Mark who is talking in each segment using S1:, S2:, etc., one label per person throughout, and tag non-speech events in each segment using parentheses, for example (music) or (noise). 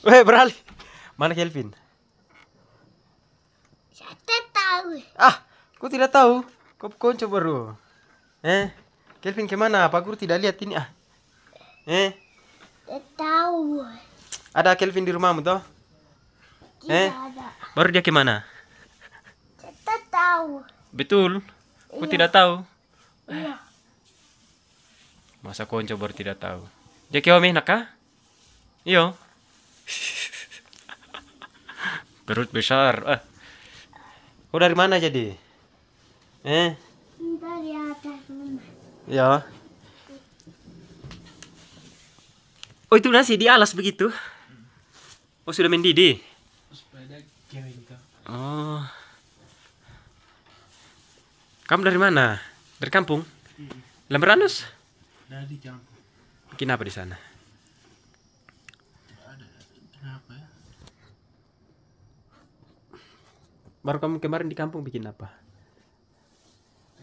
S1: Weh beralih. Mana Kelvin? Saya tahu. Ah, ku tidak tahu. Kau konco baru. Eh, Kelvin kemana? Pak Guru tidak lihat ini ah. Eh?
S2: Tidak tahu.
S1: Ada Kelvin di rumahmu toh?
S2: Tidak eh? ada.
S1: Baru dia kemana?
S2: Tidak tahu.
S1: Betul. Kau iya. tidak tahu. Iya. Masa kau baru tidak tahu. Jadi kau nakah? nak? Ah? Iyo. Perut besar. Eh. Kau dari mana jadi? Eh?
S2: Dari atas rumah.
S1: Ya. Oh itu nasi di alas begitu? Oh sudah mendidih? Oh. Kamu dari mana? Dari kampung? Iya. Lemberanus? Dari kampung. Mungkin apa di sana? baru kamu kemarin di kampung bikin apa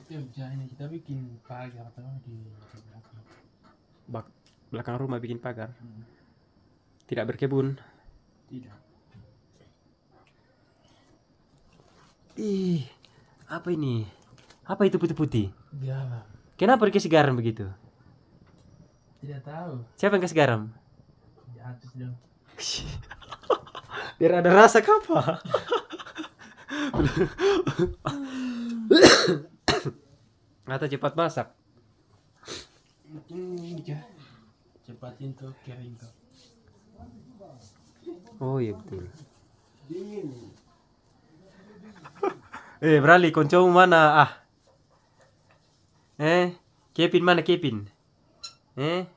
S1: itu ini kita bikin pagar atau di, belakang belakang rumah bikin pagar hmm. tidak berkebun tidak ih apa ini apa itu putih-putih garam kenapa dikasih garam begitu tidak tahu siapa yang kasih garam di dong (laughs) biar ada rasa apa (laughs) Nah, atau cepat masak cepatin tuh kering tuh oh iya betul eh berali kunci mana ah eh kepin mana kepin eh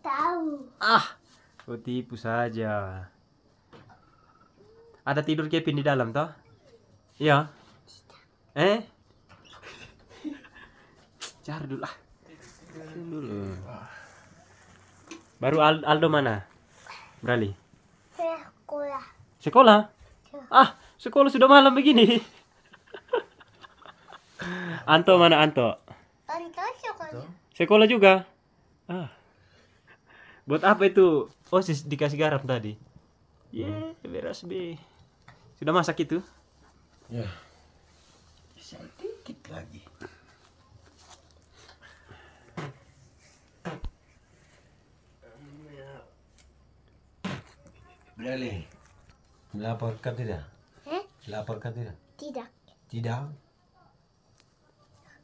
S2: tahu ah
S1: kau tipu saja ada tidur kepin di dalam toh Iya. Eh? (laughs) Cari dulu lah. dulu. Baru Aldo mana? Berali. Sekolah. Sekolah? Ah, sekolah sudah malam begini. (laughs) Anto mana Anto? Anto sekolah. juga. Ah. ah. Buat apa itu? Oh, dikasih garam tadi. Ye, yeah, beras be. Sudah masak itu? Ya.
S2: Bisa dikit lagi.
S1: Berani. Melaporkan tidak? Eh? Melaporkan tidak? Tidak. Tidak?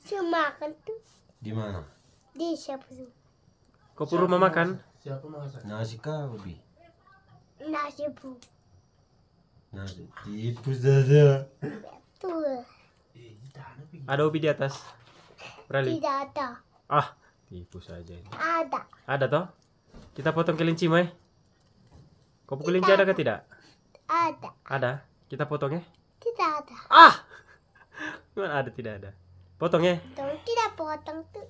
S2: Saya makan tuh. Di mana? Di siapa tuh?
S1: Kau perlu makan? Siapa masak? Nasi kah, Ubi?
S2: Nasi bu.
S1: Tipus saja.
S2: Betul. Eh,
S1: ada ubi di atas? Rally. Tidak ada. Ah, tipu saja. ini. Ada. Ada toh? Kita potong kelinci, Mai. Kopu kelinci ada ke tidak? Ada. Ada. Kita potong ya?
S2: Tidak ada. Ah!
S1: Gimana (laughs) ada tidak ada? Potong ya?
S2: Tidak potong tuh.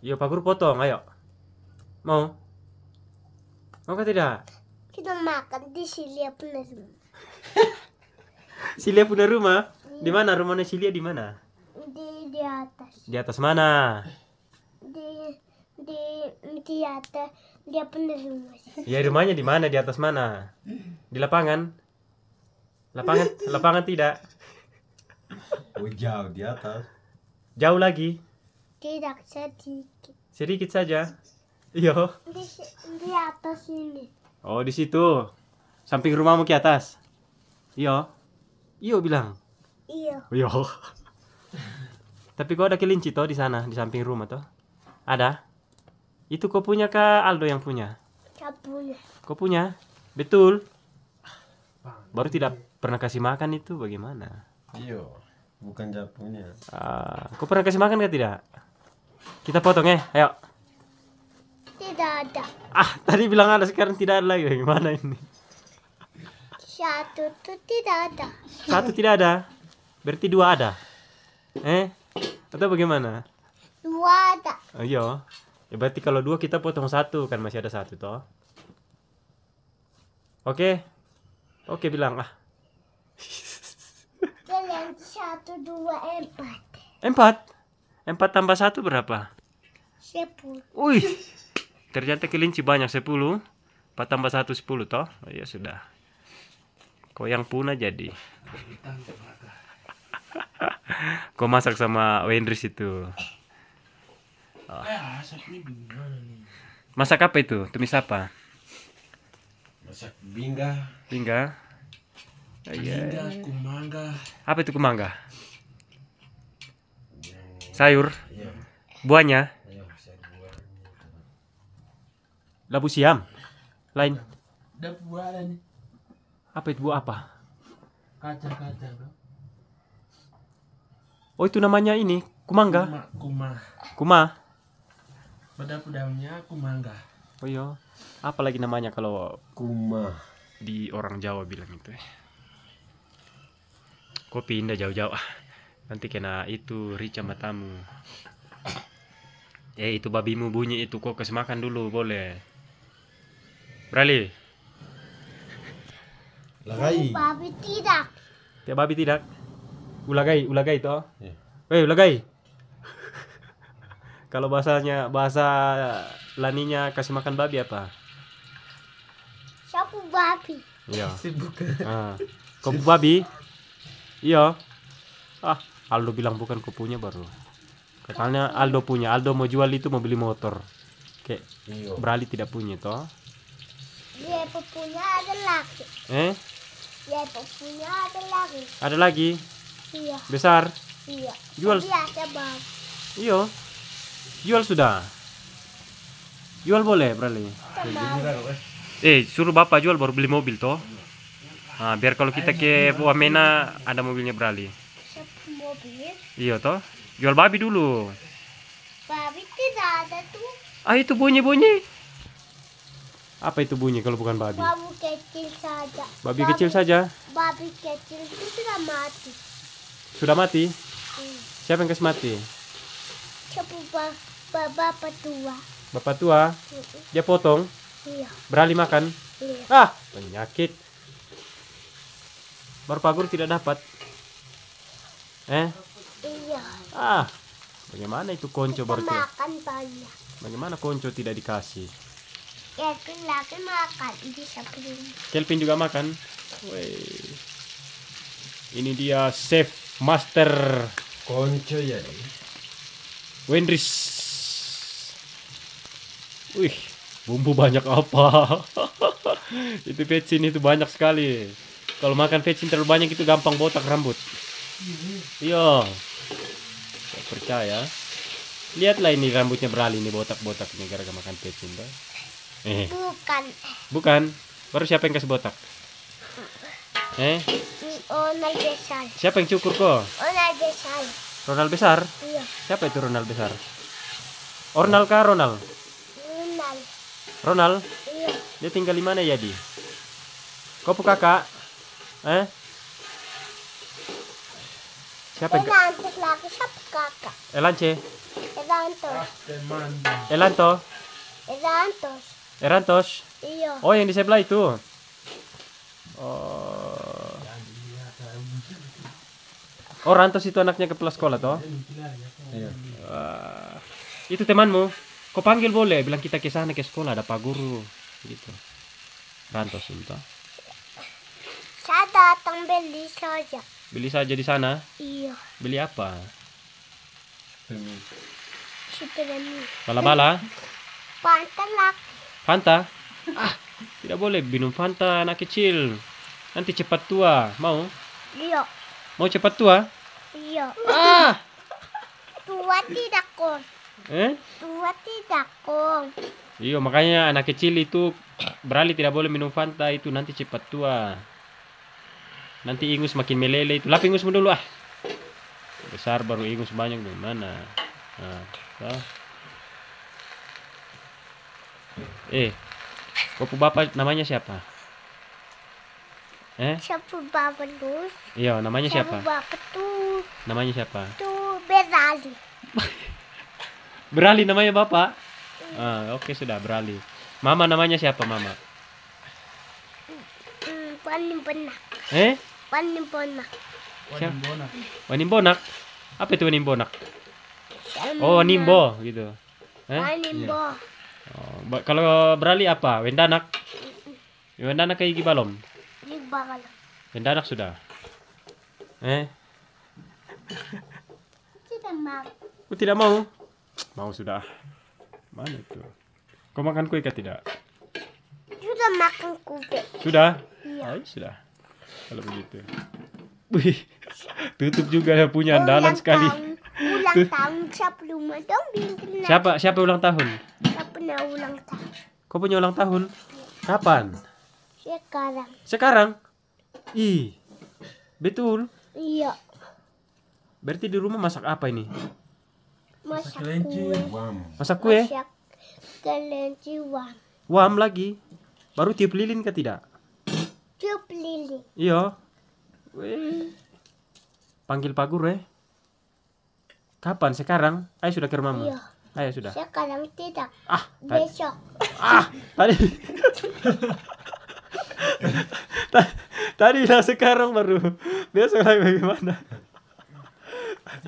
S1: Yo, Pak Guru potong, ayo. Mau? Mau ke tidak?
S2: Kita makan di sini ya, -benar.
S1: Silia punya rumah? Di mana rumahnya Silia di mana?
S2: Di di atas.
S1: Di atas mana?
S2: Di di di atas dia punya rumah.
S1: Ya rumahnya di mana? Di atas mana? Di lapangan? Lapangan lapangan tidak. Oh, jauh di atas. Jauh lagi?
S2: Tidak sedikit.
S1: Sedikit saja. Iya.
S2: Di, di atas ini.
S1: Oh, di situ. Samping rumahmu ke atas. Iya. Iyo bilang. Iyo. Iyo. Tapi kau ada kelinci toh di sana di samping rumah toh? Ada? Itu kau punya kah Aldo yang punya?
S2: Kau punya.
S1: Kau punya? Betul. Baru tidak pernah kasih makan itu bagaimana?
S2: Iyo, bukan japunya.
S1: Uh, ah, kau pernah kasih makan gak tidak? Kita potong ya, ayo.
S2: Tidak ada.
S1: Ah, tadi bilang ada sekarang tidak ada lagi. Bagaimana ini?
S2: Satu tuh tidak ada. Satu
S1: tidak ada. Berarti dua ada. Eh? Atau bagaimana?
S2: Dua ada.
S1: Oh, iya. Ya berarti kalau dua kita potong satu kan masih ada satu toh. Oke. Oke bilang ah.
S2: Kalian satu dua empat.
S1: Empat. Empat tambah satu berapa?
S2: Sepuluh. Wih.
S1: Ternyata kelinci banyak sepuluh. Empat tambah satu sepuluh toh. Oh, iya sudah yang puna jadi. Kau (laughs) masak sama Wendris itu. Oh. Masak apa itu? Tumis apa? Masak bingga. Bingga. Bingga, iya, iya. kumangga. Apa itu kumangga? Sayur. Iya. Buahnya. Labu siam. Lain apa itu buah apa kacang kacang oh itu namanya ini kumangga kumah kuma. pada pedangnya kumangga oh iya lagi namanya kalau kuma di orang Jawa bilang itu eh? kopi indah jauh-jauh nanti kena itu rica matamu eh itu babimu bunyi itu kok kasih makan dulu boleh Beralih. Lagai.
S2: Babi tidak.
S1: tiap babi tidak. Ulagai, ulagai toh. Yeah. Iya. ulagai. (laughs) Kalau bahasanya bahasa laninya kasih makan babi apa?
S2: siapa babi.
S1: Iya. Sibuk. Ah. (laughs) kopu babi? Iya. Ah, Aldo bilang bukan punya baru. Katanya Aldo punya. Aldo mau jual itu mau beli motor. Kayak iya. beralih tidak punya toh
S2: pupunya ada lagi. Eh? ya pupunya ada lagi. Ada lagi? Iya. Besar? Iya. Jual. Tapi bang.
S1: Iya. Jual sudah. Jual boleh Brali. Eh, suruh bapak jual baru beli mobil toh. Nah, biar kalau kita ke Wamena ada mobilnya berali. Mobil? Iya toh. Jual babi dulu.
S2: Babi tidak ada tuh.
S1: Ah itu bunyi-bunyi. Apa itu bunyi kalau bukan babi?
S2: Babi kecil saja. Babi, babi kecil saja? Babi kecil itu sudah mati.
S1: Sudah mati? Hmm. Siapa yang kasih mati?
S2: Siapa bapak tua. Bapak tua? Hmm.
S1: Dia potong? Iya. Beralih makan? Iya. Ah, penyakit. Baru pagur tidak dapat. Eh?
S2: Iya. Ah,
S1: bagaimana itu konco baru? Makan banyak. Bagaimana konco tidak dikasih?
S2: Kelvin lagi makan di samping.
S1: Kelvin juga makan. Wey. Ini dia chef master. Konco ya. Wendris. Wih, bumbu banyak apa? (laughs) itu pecin itu banyak sekali. Kalau makan pecin terlalu banyak itu gampang botak rambut. Iya. Percaya. Lihatlah ini rambutnya beralih ini botak-botak ini gara-gara makan pecin, Pak. Eh. Bukan. Bukan. Baru siapa yang kasih botak? Eh?
S2: Ronald Besar. Siapa yang cukur kok? Ronald Besar. Ronald Besar? Iya.
S1: Siapa itu Ronald Besar? Ornal kah Ronald? Ronald. Ronald? Iya. Dia tinggal di mana ya, Di? Kau buka kak Eh? Siapa yang...
S2: Elanto, lagi siapa kakak? Elance? Elanto. Elanto? Elanto.
S1: Erantos? Iya. Oh, yang di sebelah itu. Oh. Oh, Rantos itu anaknya kepala sekolah toh? Iya. Uh, itu temanmu. Kau panggil boleh, bilang kita ke sana ke sekolah ada Pak Guru gitu. Rantos itu.
S2: Saya datang beli saja.
S1: Beli saja di sana? Iya. Beli apa? Bala-bala?
S2: Pantelak. Fanta? Ah,
S1: tidak boleh minum Fanta anak kecil. Nanti cepat tua. Mau? Iya. Mau cepat tua?
S2: Iya. Ah. Tua tidak kong. Eh? Tua tidak kong.
S1: Iya, makanya anak kecil itu beralih tidak boleh minum Fanta itu nanti cepat tua. Nanti ingus makin melele itu. Lap ingusmu dulu ah. Besar baru ingus banyak gimana? Nah, nah. Eh, sepupu bapak namanya siapa? Eh? Siapa
S2: bapak tuh?
S1: Iya, namanya siapa? Siapa
S2: bapak tuh? Namanya siapa? Tuh Berali. (laughs)
S1: berali namanya bapak? Mm. Ah, oke okay, sudah Berali. Mama namanya siapa mama?
S2: Mm, Wanim Bonak. Eh? Wanim Bonak.
S1: Wanim Bonak. Wanim Apa itu Wanim Bonak?
S2: Oh, Nimbo
S1: gitu. Eh? Wanim iya. Oh, kalau beralih apa? Wendanak. Wendanak kayak gibalom. Gibalom. Wendanak sudah. Eh? Tidak mau. Kau oh, tidak mau? Mau sudah. Mana itu? Kau makan kue kah tidak?
S2: Sudah makan kue. Sudah?
S1: Iya. Ay, oh, sudah. Kalau begitu. Wih, tutup juga ya punya andalan sekali. Tahun,
S2: ulang tahun siapa rumah dong? Siapa
S1: siapa ulang tahun?
S2: punya ulang tahun.
S1: Kau punya ulang tahun? Kapan?
S2: Sekarang.
S1: Sekarang? Ih. Betul. Iya. Berarti di rumah masak apa ini?
S2: Masak, masak kelinci Masak kue? Masak kelinci wam.
S1: Wam lagi. Baru tiup lilin ke tidak?
S2: Tiup lilin.
S1: Iya. Panggil pagur Guru eh. Kapan sekarang? Ayo sudah ke rumahmu. Iya. Ayo ah, ya sudah.
S2: Sekarang tidak. Ah, besok. Ah, tadi.
S1: tadi lah sekarang baru. Besok lagi bagaimana?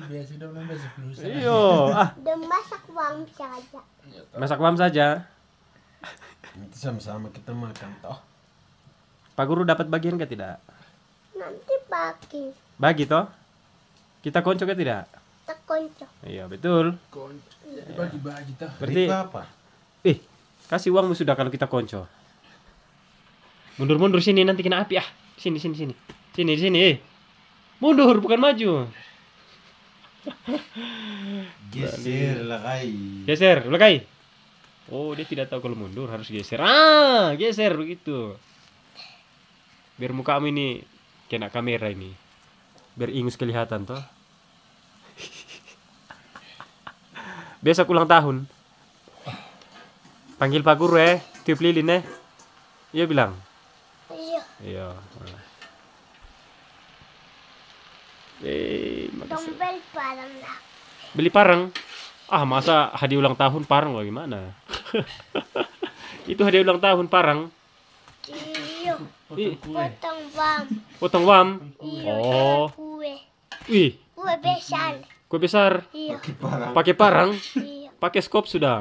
S2: Biasa dong besok lusa. Iyo, ah. Dan masak wam saja. Iya,
S1: masak uang saja.
S2: Nanti sama-sama kita makan toh.
S1: Pak Guru dapat bagian ke tidak?
S2: Nanti bagi.
S1: Bagi toh? Kita kunci ke ya tidak? konco. Iya, betul. Konco. ya. Berarti apa? Eh, kasih uangmu sudah kalau kita konco. Mundur-mundur sini nanti kena api ah. Sini sini sini. Sini sini. Eh. Mundur bukan maju. geser lagi. Geser lagi. Oh, dia tidak tahu kalau mundur harus geser. Ah, geser begitu. Biar muka kami ini kena kamera ini. Biar ingus kelihatan toh. besok ulang tahun panggil pak guru eh tiup lilin eh iya bilang iya iya eh
S2: parang
S1: beli parang ah masa hadiah ulang tahun parang bagaimana (laughs) itu hadiah ulang tahun parang
S2: iya potong wam
S1: potong wam iya oh kue wih
S2: kue besar
S1: Kue besar. Iya. Pakai parang. Pakai scope iya. skop sudah.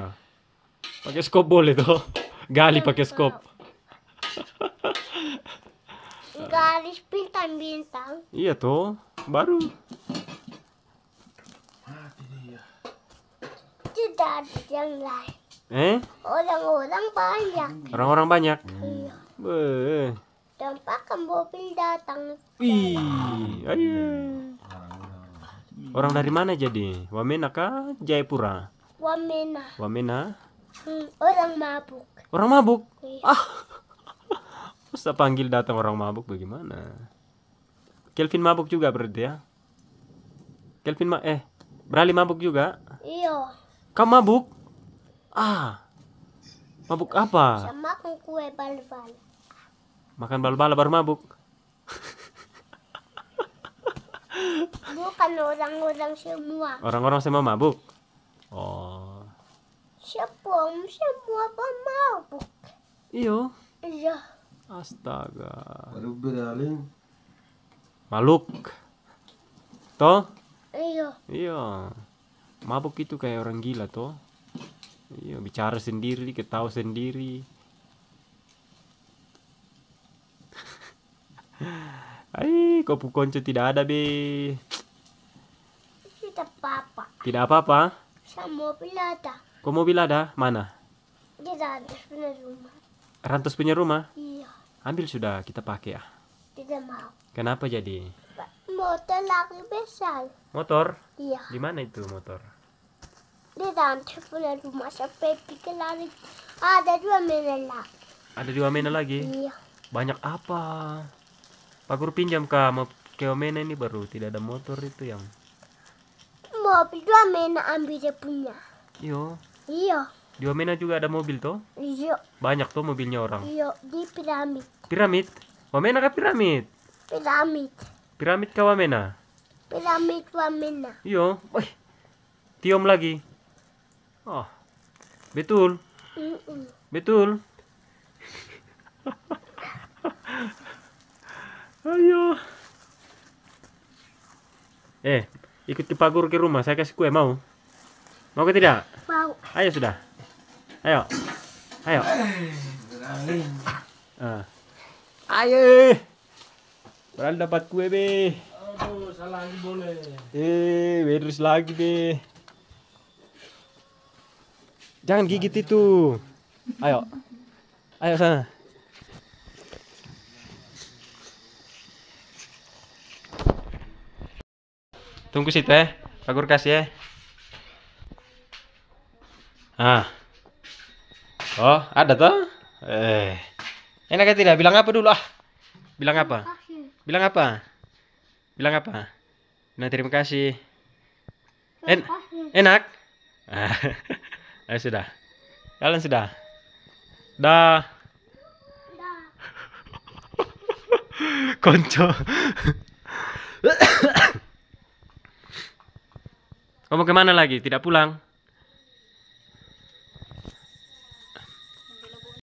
S2: Pakai skop boleh tuh. Gali pakai iya, skop. Gali bintang-bintang.
S1: Iya tuh, Baru.
S2: Tidak ada yang lain. Eh? Orang-orang banyak.
S1: Orang-orang banyak. Iya. Be.
S2: Dan mobil datang.
S1: Wih, ayo. Orang dari mana jadi? Wamena kah? Jayapura?
S2: Wamena. Wamena? Hmm, orang mabuk. Orang mabuk? Iya. Ah.
S1: Ustaz (laughs) panggil datang orang mabuk bagaimana? Kelvin mabuk juga berarti ya? Kelvin ma eh Brali mabuk juga? Iya. Kamu mabuk? Ah. Mabuk apa?
S2: Sama kue bal-bal.
S1: Makan bal-bal baru mabuk.
S2: Bukan orang-orang semua.
S1: Orang-orang semua mabuk. Oh.
S2: Siapa semua pemabuk. Iyo. Iya.
S1: Astaga. Baru beralih. Maluk. Toh? Iya. Iya. Mabuk itu kayak orang gila toh. Iya, bicara sendiri, ketawa sendiri. Hai, kopu konco tidak ada, Be.
S2: Tidak apa-apa. Tidak apa-apa? Sama mobil ada.
S1: Kok mobil ada? Mana?
S2: Di rantus punya rumah.
S1: Rantus punya rumah? Iya. Ambil sudah, kita pakai ya. Tidak mau. Kenapa jadi?
S2: Motor lagi besar. Motor? Iya.
S1: Di mana itu motor?
S2: Di rantus punya rumah sampai pikir lari. Ada dua mainan lagi.
S1: Ada dua mainan lagi? Iya. Banyak apa? Aku pinjam ke mau Keomena ini baru tidak ada motor itu yang
S2: mobil dua mena ambil dia punya iyo iyo
S1: dua mena juga ada mobil toh iyo banyak toh mobilnya orang
S2: iyo di piramid
S1: piramid wamena ke piramid
S2: piramid
S1: piramid kah wamena piramid wamena iyo wah tiom lagi oh betul mm -mm. betul
S2: (laughs) ayo
S1: eh ikut ke pagur ke rumah saya kasih kue mau mau ke tidak mau ayo sudah ayo ayo ah. ayo Berani dapat kue be. Aduh, salah lagi boleh. Eh, virus lagi be. Jangan gigit itu. Ayo. Ayo sana. Tunggu situ ya. Eh. Pak kasih ya. Ah. Oh, ada toh? Eh. enaknya tidak? Bilang apa dulu ah? Bilang apa? Bilang apa? Bilang apa? Nah, terima kasih. En enak? Ah. (laughs) sudah. Kalian sudah? Dah. (laughs) Konco. Kamu kemana lagi? Tidak pulang?